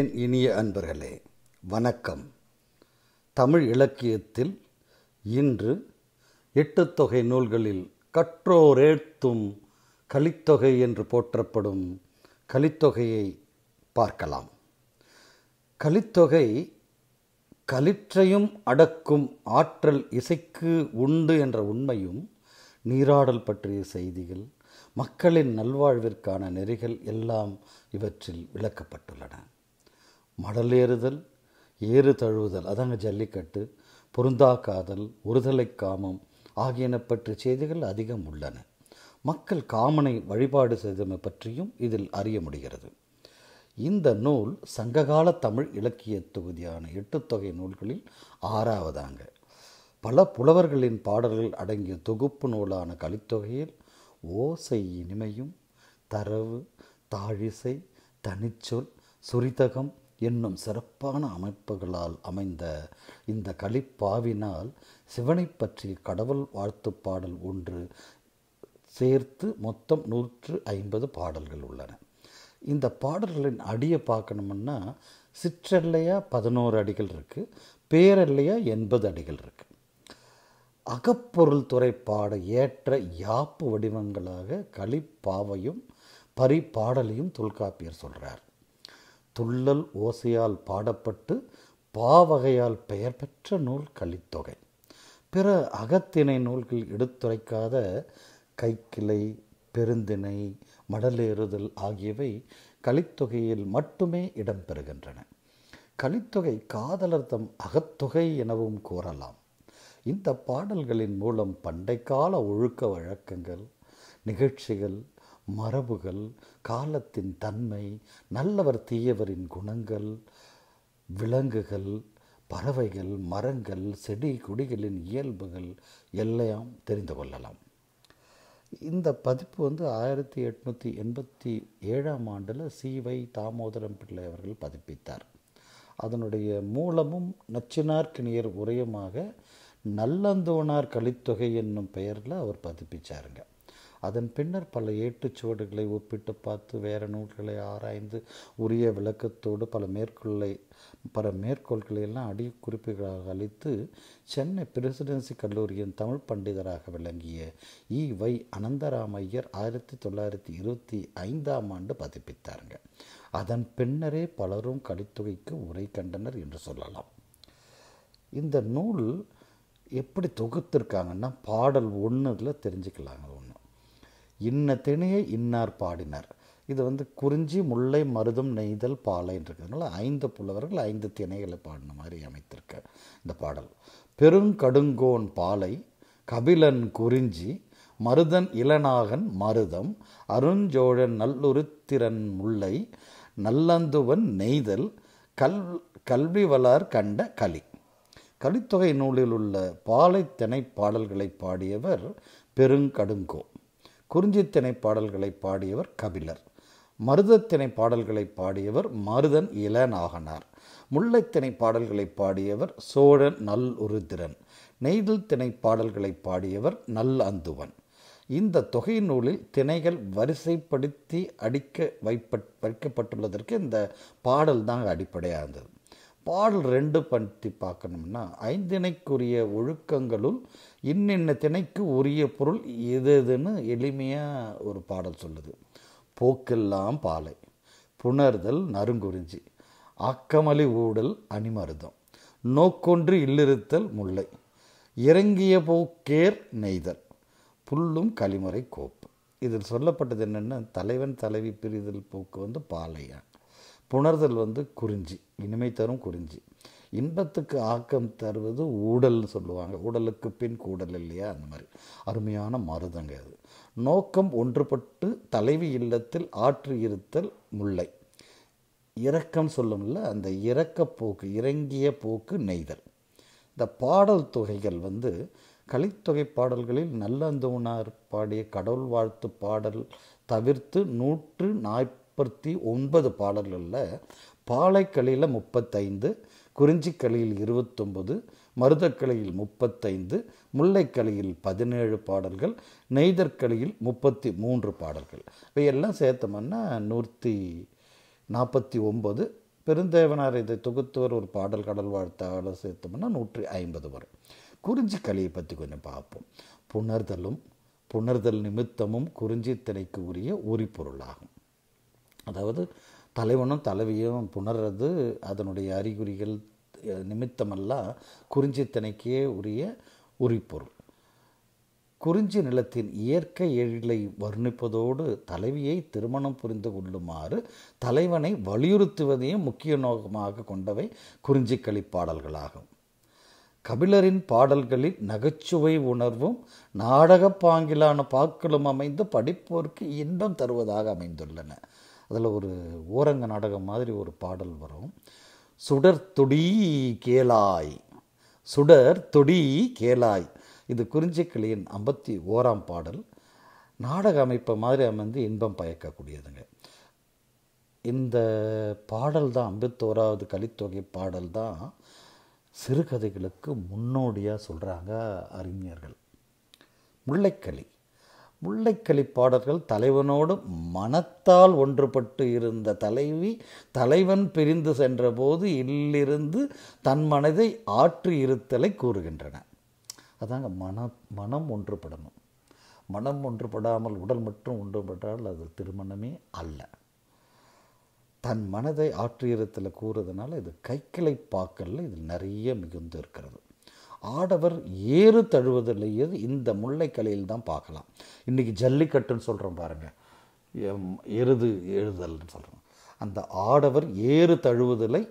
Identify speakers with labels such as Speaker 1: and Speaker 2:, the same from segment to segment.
Speaker 1: என் இனிய அன்பர்களே வணக்கம் தமிழ் இலக்கியத்தில் இன்று எட்டுத்தொகை நூல்களில் கற்றோரேழ்த்தும் கலித்தொகை என்று போற்றப்படும் கலித்தொகையை பார்க்கலாம் கலித்தொகை கலிற்றையும் அடக்கும் ஆற்றல் இசைக்கு உண்டு என்ற உண்மையும் நீராடல் பற்றிய செய்திகள் மக்களின் நல்வாழ்விற்கான நெறிகள் எல்லாம் இவற்றில் விளக்கப்பட்டுள்ளன மடல் ஏறுதல் ஏறு தழுவுதல் அதங்க ஜல்லிக்கட்டு பொருந்தா காதல் ஒருதலை காமம் ஆகியன பற்றிய செய்திகள் அதிகம் உள்ளன மக்கள் காமனை வழிபாடு செய்தமை பற்றியும் இதில் அறிய முடிகிறது இந்த நூல் சங்ககால தமிழ் இலக்கிய தொகுதியான எட்டுத்தொகை நூல்களில் ஆறாவதாங்க பல புலவர்களின் பாடல்கள் அடங்கிய தொகுப்பு நூலான கலித்தொகையில் ஓசை இனிமையும் தரவு தாழிசை தனிச்சொல் சுரிதகம் என்னும் சிறப்பான அமைப்புகளால் அமைந்த இந்த களிப்பாவினால் சிவனை பற்றி கடவுள் வாழ்த்து பாடல் ஒன்று சேர்த்து மொத்தம் நூற்று ஐம்பது பாடல்கள் உள்ளன இந்த பாடல்களின் அடியை பார்க்கணுமுன்னா சிற்றெல்லையாக பதினோரு அடிகள் இருக்குது பேரெல்லையாக எண்பது அடிகள் இருக்குது அகப்பொருள் துறை பாட ஏற்ற யாப்பு வடிவங்களாக களிப்பாவையும் பரிபாடலையும் தொல்காப்பியர் சொல்கிறார் துள்ளல் ஓசையால் பாடப்பட்டு பாவகையால் பெயர் பெற்ற நூல் கலித்தொகை பிற அகத்திணை நூல்கள் எடுத்துரைக்காத கைக்கிளை பெருந்திணை மடலேறுதல் ஆகியவை கலித்தொகையில் மட்டுமே இடம்பெறுகின்றன கலித்தொகை காதலர் தம் அகத்தொகை எனவும் கூறலாம் இந்த பாடல்களின் மூலம் பண்டைக்கால ஒழுக்க வழக்கங்கள் நிகழ்ச்சிகள் மரபுகள் காலத்தின் தன்மை நல்லவர் தீயவரின் குணங்கள் விலங்குகள் பறவைகள் மரங்கள் செடி கொடிகளின் இயல்புகள் எல்லாம் தெரிந்து கொள்ளலாம் இந்த பதிப்பு வந்து ஆயிரத்தி எட்நூற்றி எண்பத்தி ஏழாம் ஆண்டில் சி வை தாமோதரம் பிள்ளை அவர்கள் பதிப்பித்தார் அதனுடைய மூலமும் நச்சினார்க்கினியர் உரையுமாக நல்லந்தோனார் கலித்தொகை என்னும் பெயரில் அவர் பதிப்பிச்சாருங்க அதன் பின்னர் பல சுவடுகளை ஒப்பிட்டு பார்த்து வேற நூல்களை ஆராய்ந்து உரிய விளக்கத்தோடு பல மேற்கொள்ளை பல மேற்கோள்களை எல்லாம் அடி குறிப்புகளாக அளித்து சென்னை பிரசிடென்சி கல்லூரியின் தமிழ் பண்டிதராக விளங்கிய இ வை அனந்தராமையர் ஆயிரத்தி தொள்ளாயிரத்தி இருபத்தி ஐந்தாம் ஆண்டு பதிப்பித்தாருங்க அதன் பின்னரே பலரும் கலித்தொகைக்கு உரை கண்டனர் என்று சொல்லலாம் இந்த நூல் எப்படி தொகுத்திருக்காங்கன்னா பாடல் ஒன்றுல தெரிஞ்சுக்கலாங்க ஒன்று இன்ன திணையை இன்னார் பாடினர் இது வந்து குறிஞ்சி முல்லை மருதம் நெய்தல் பாலைன்னு இருக்கிறதுனால ஐந்து புலவர்கள் ஐந்து திணைகளை பாடின மாதிரி அமைத்திருக்க இந்த பாடல் பெருங்கடுங்கோன் பாலை கபிலன் குறிஞ்சி மருதன் இளநாகன் மருதம் அருஞ்சோழன் நல்லுருத்திரன் முல்லை நல்லந்துவன் நெய்தல் கல் கல்வி வளார் கண்ட கலி கலித்தொகை நூலில் உள்ள திணைப் பாடல்களை பாடியவர் பெருங்கடுங்கோ குறிஞ்சித்திணை பாடல்களை பாடியவர் கபிலர் மருதத்திணை பாடல்களை பாடியவர் மருதன் இளநாகனார் முல்லைத்திணை பாடல்களை பாடியவர் சோழன் நல் உருதிரன் நெய்தல் திணை பாடல்களை பாடியவர் நல் அந்துவன் இந்த தொகை நூலில் திணைகள் வரிசைப்படுத்தி அடிக்க வைப்ப வைக்கப்பட்டுள்ளதற்கு இந்த பாடல் தான் அடிப்படையாக இருந்தது பாடல் ரெண்டு பற்றி பார்க்கணும்னா ஐந்திணைக்குரிய ஒழுக்கங்களுள் இன்னின்ன திணைக்கு உரிய பொருள் எது எதுன்னு எளிமையாக ஒரு பாடல் சொல்லுது போக்கெல்லாம் பாலை புணர்தல் நறுங்குறிஞ்சி அக்கமலி ஊடல் அணிமருதம் நோக்கொன்று இல்லிருத்தல் முல்லை இறங்கிய போக்கேர் நெய்தல் புல்லும் களிமுறை கோப்பு இதில் சொல்லப்பட்டது என்னென்னா தலைவன் தலைவி பிரிதல் போக்கு வந்து பாலையான் புணர்தல் வந்து குறிஞ்சி இனிமை தரும் குறிஞ்சி இன்பத்துக்கு ஆக்கம் தருவது ஊடல்னு சொல்லுவாங்க ஊடலுக்கு பின் கூடல் இல்லையா அந்த மாதிரி அருமையான மருதங்க அது நோக்கம் ஒன்றுபட்டு தலைவி இல்லத்தில் ஆற்று இருத்தல் முல்லை இரக்கம் சொல்லும்ல அந்த இறக்கப்போக்கு இறங்கிய போக்கு நெய்தல் இந்த பாடல் தொகைகள் வந்து கலித்தொகை பாடல்களில் நல்லந்தோனார் பாடிய கடவுள் வாழ்த்து பாடல் தவிர்த்து நூற்று நாய் முப்பத்தி ஒன்பது பாடல்களில் பாலைக்களியில் முப்பத்தைந்து குறிஞ்சிக்கலையில் இருபத்தொம்பது மருதக்கலையில் முப்பத்தைந்து முல்லைக்கலையில் பதினேழு பாடல்கள் நெய்தற்கலையில் முப்பத்தி மூன்று பாடல்கள் இவையெல்லாம் சேர்த்தோம்னா நூற்றி நாற்பத்தி ஒம்பது பெருந்தேவனார் இதை தொகுத்தவர் ஒரு பாடல் கடல் வாழ்த்தால் சேர்த்தோம்னா நூற்றி ஐம்பது வரும் குறிஞ்சி கலையை பற்றி கொஞ்சம் பார்ப்போம் புணர்தலும் புணர்தல் நிமித்தமும் குறிஞ்சி திரைக்கு உரிய உரிப்பொருளாகும் அதாவது தலைவனும் தலைவியும் புணர்றது அதனுடைய அறிகுறிகள் குறிஞ்சி குறிஞ்சித்தனைக்கே உரிய உரிப்பொருள் குறிஞ்சி நிலத்தின் இயற்கை எழிலை வர்ணிப்பதோடு தலைவியை திருமணம் புரிந்து கொள்ளுமாறு தலைவனை வலியுறுத்துவதையும் முக்கிய நோக்கமாக கொண்டவை குறிஞ்சி பாடல்களாகும் கபிலரின் பாடல்களில் நகைச்சுவை உணர்வும் நாடகப்பாங்கிலான பாக்களும் அமைந்து படிப்போருக்கு இன்பம் தருவதாக அமைந்துள்ளன அதில் ஒரு ஓரங்க நாடகம் மாதிரி ஒரு பாடல் வரும் சுடர் தொடி கேளாய் சுடர் தொடி கேளாய் இது குறிஞ்சிக்கிளியின் ஐம்பத்தி ஓராம் பாடல் நாடக அமைப்பை மாதிரி அமைந்து இன்பம் பயக்கக்கூடியதுங்க இந்த பாடல் தான் ஐம்பத்தோராவது கலித்தொகை பாடல் தான் சிறுகதைகளுக்கு முன்னோடியாக சொல்கிறாங்க அறிஞர்கள் முல்லைக்களி முல்லைக்களி பாடல்கள் தலைவனோடு மனத்தால் ஒன்றுபட்டு இருந்த தலைவி தலைவன் பிரிந்து சென்றபோது இல்லிருந்து தன் மனதை ஆற்றி இருத்தலை கூறுகின்றன அதாங்க மன மனம் ஒன்றுபடணும் மனம் ஒன்றுபடாமல் உடல் மட்டும் ஒன்றுபட்டால் அது திருமணமே அல்ல தன் மனதை இருத்தலை கூறுறதுனால இது கைக்கிளை பாக்கல்ல இது நிறைய மிகுந்து இருக்கிறது ஆடவர் ஏறு தழுவதில்லையது இந்த முல்லைக்கலையில் தான் பார்க்கலாம் இன்றைக்கி ஜல்லிக்கட்டுன்னு சொல்கிறோம் பாருங்கள் எருது எழுதல்னு சொல்கிறோம் அந்த ஆடவர் ஏறு தழுவுதலை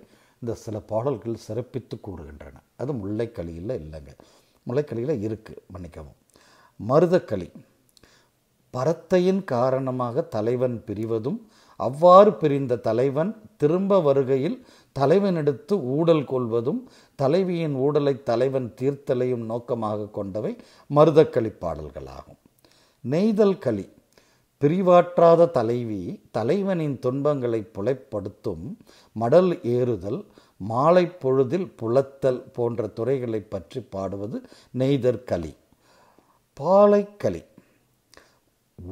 Speaker 1: இந்த சில பாடல்கள் சிறப்பித்து கூறுகின்றன அது முல்லைக்களியில் இல்லைங்க முல்லைக்களியில் இருக்குது மன்னிக்கவும் மருதக்களி பரத்தையின் காரணமாக தலைவன் பிரிவதும் அவ்வாறு பிரிந்த தலைவன் திரும்ப வருகையில் தலைவனெடுத்து ஊடல் கொள்வதும் தலைவியின் ஊடலை தலைவன் தீர்த்தலையும் நோக்கமாக கொண்டவை மருதக்களி பாடல்களாகும் நெய்தல் களி பிரிவாற்றாத தலைவி தலைவனின் துன்பங்களை புலைப்படுத்தும் மடல் ஏறுதல் மாலை பொழுதில் புலத்தல் போன்ற துறைகளை பற்றி பாடுவது நெய்தற்களி பாலைக்களி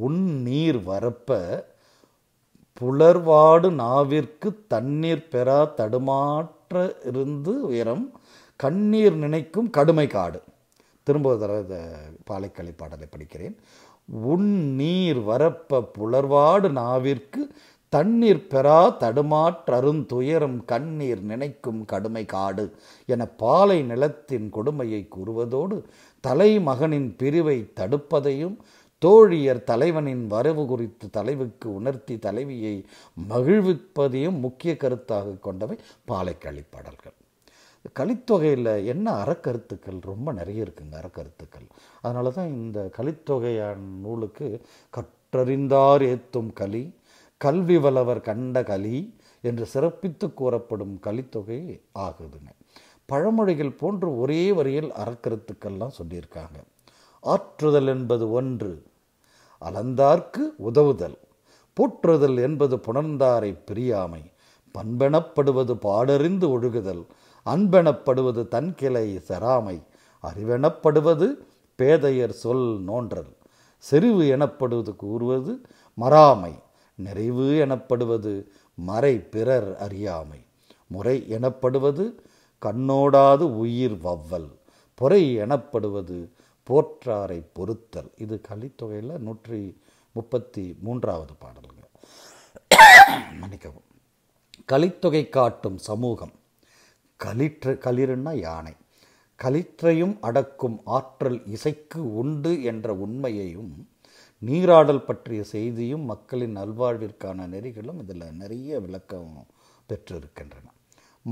Speaker 1: உன் நீர் வரப்ப புலர்வாடு நாவிற்கு தண்ணீர் பெறா தடுமாற்ற இருந்து உயரம் கண்ணீர் நினைக்கும் கடுமை காடு திரும்ப தர பாடலை படிக்கிறேன் உன் நீர் வரப்ப புலர்வாடு நாவிற்கு தண்ணீர் பெறா தடுமாற்றருந்துயரம் கண்ணீர் நினைக்கும் கடுமை காடு என பாலை நிலத்தின் கொடுமையை கூறுவதோடு தலைமகனின் பிரிவை தடுப்பதையும் தோழியர் தலைவனின் வரவு குறித்து தலைவுக்கு உணர்த்தி தலைவியை மகிழ்விப்பதையும் முக்கிய கருத்தாக கொண்டவை பாலைக்களி பாடல்கள் கலித்தொகையில் என்ன அறக்கருத்துக்கள் ரொம்ப நிறைய இருக்குங்க அறக்கருத்துக்கள் அதனால தான் இந்த கலித்தொகையான் நூலுக்கு கற்றறிந்தார் ஏத்தும் கலி கல்வி வளவர் கண்ட கலி என்று சிறப்பித்து கூறப்படும் கலித்தொகை ஆகுதுங்க பழமொழிகள் போன்று ஒரே வரியில் அறக்கருத்துக்கள்லாம் சொல்லியிருக்காங்க ஆற்றுதல் என்பது ஒன்று அலந்தார்க்கு உதவுதல் போற்றுதல் என்பது புணர்ந்தாரை பிரியாமை பண்பெனப்படுவது பாடறிந்து ஒழுகுதல் அன்பெனப்படுவது தன்கிளை செராமை அறிவெனப்படுவது பேதையர் சொல் நோன்றல் செறிவு எனப்படுவது கூறுவது மறாமை நிறைவு எனப்படுவது மறை பிறர் அறியாமை முறை எனப்படுவது கண்ணோடாது உயிர் வவ்வல் பொறை எனப்படுவது போற்றாரை பொறுத்தல் இது கலித்தொகையில் நூற்றி முப்பத்தி மூன்றாவது பாடலுங்க மன்னிக்கவும் கலித்தொகை காட்டும் சமூகம் கலிற்று களிறுன்னா யானை கலிற்றையும் அடக்கும் ஆற்றல் இசைக்கு உண்டு என்ற உண்மையையும் நீராடல் பற்றிய செய்தியும் மக்களின் நல்வாழ்விற்கான நெறிகளும் இதில் நிறைய விளக்கம் பெற்றிருக்கின்றன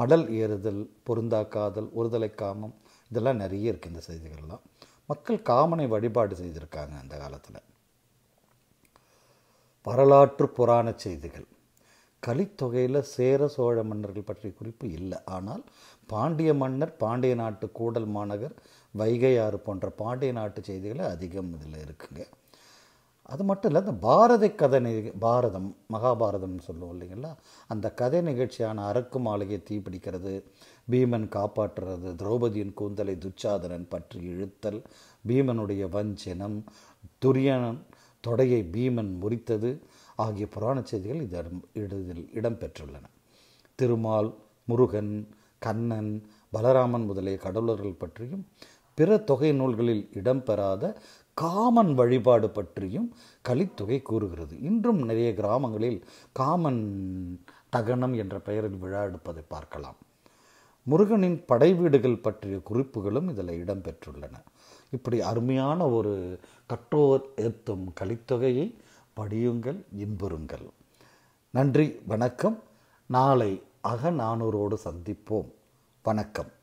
Speaker 1: மடல் ஏறுதல் பொருந்தாக்காதல் காதல் ஒருதலை காமம் இதெல்லாம் நிறைய இருக்குது இந்த செய்திகள்லாம் மக்கள் காமனை வழிபாடு செய்திருக்காங்க அந்த காலத்தில் வரலாற்று புராண செய்திகள் கலித்தொகையில் சேர சோழ மன்னர்கள் பற்றிய குறிப்பு இல்லை ஆனால் பாண்டிய மன்னர் பாண்டிய நாட்டு கூடல் மாநகர் வைகையாறு போன்ற பாண்டிய நாட்டு செய்திகளை அதிகம் இதில் இருக்குங்க அது மட்டும் இல்லை இந்த பாரத கதை பாரதம் மகாபாரதம்னு சொல்லுவோம் இல்லைங்களா அந்த கதை நிகழ்ச்சியான அரக்கு மாளிகை தீ பிடிக்கிறது பீமன் காப்பாற்றுறது திரௌபதியின் கூந்தலை துச்சாதனன் பற்றி இழுத்தல் பீமனுடைய வஞ்சனம் துரியனன் தொடையை பீமன் முறித்தது ஆகிய புராண செய்திகள் இதில் இடத்தில் இடம்பெற்றுள்ளன திருமால் முருகன் கண்ணன் பலராமன் முதலிய கடவுளர்கள் பற்றியும் பிற தொகை நூல்களில் இடம்பெறாத காமன் வழிபாடு பற்றியும் கலித்தொகை கூறுகிறது இன்றும் நிறைய கிராமங்களில் காமன் தகனம் என்ற பெயரில் விழா எடுப்பதை பார்க்கலாம் முருகனின் படை வீடுகள் பற்றிய குறிப்புகளும் இதில் இடம்பெற்றுள்ளன இப்படி அருமையான ஒரு கற்றோர் ஏத்தும் கலித்தொகையை படியுங்கள் இன்புறுங்கள் நன்றி வணக்கம் நாளை அக நானூரோடு சந்திப்போம் வணக்கம்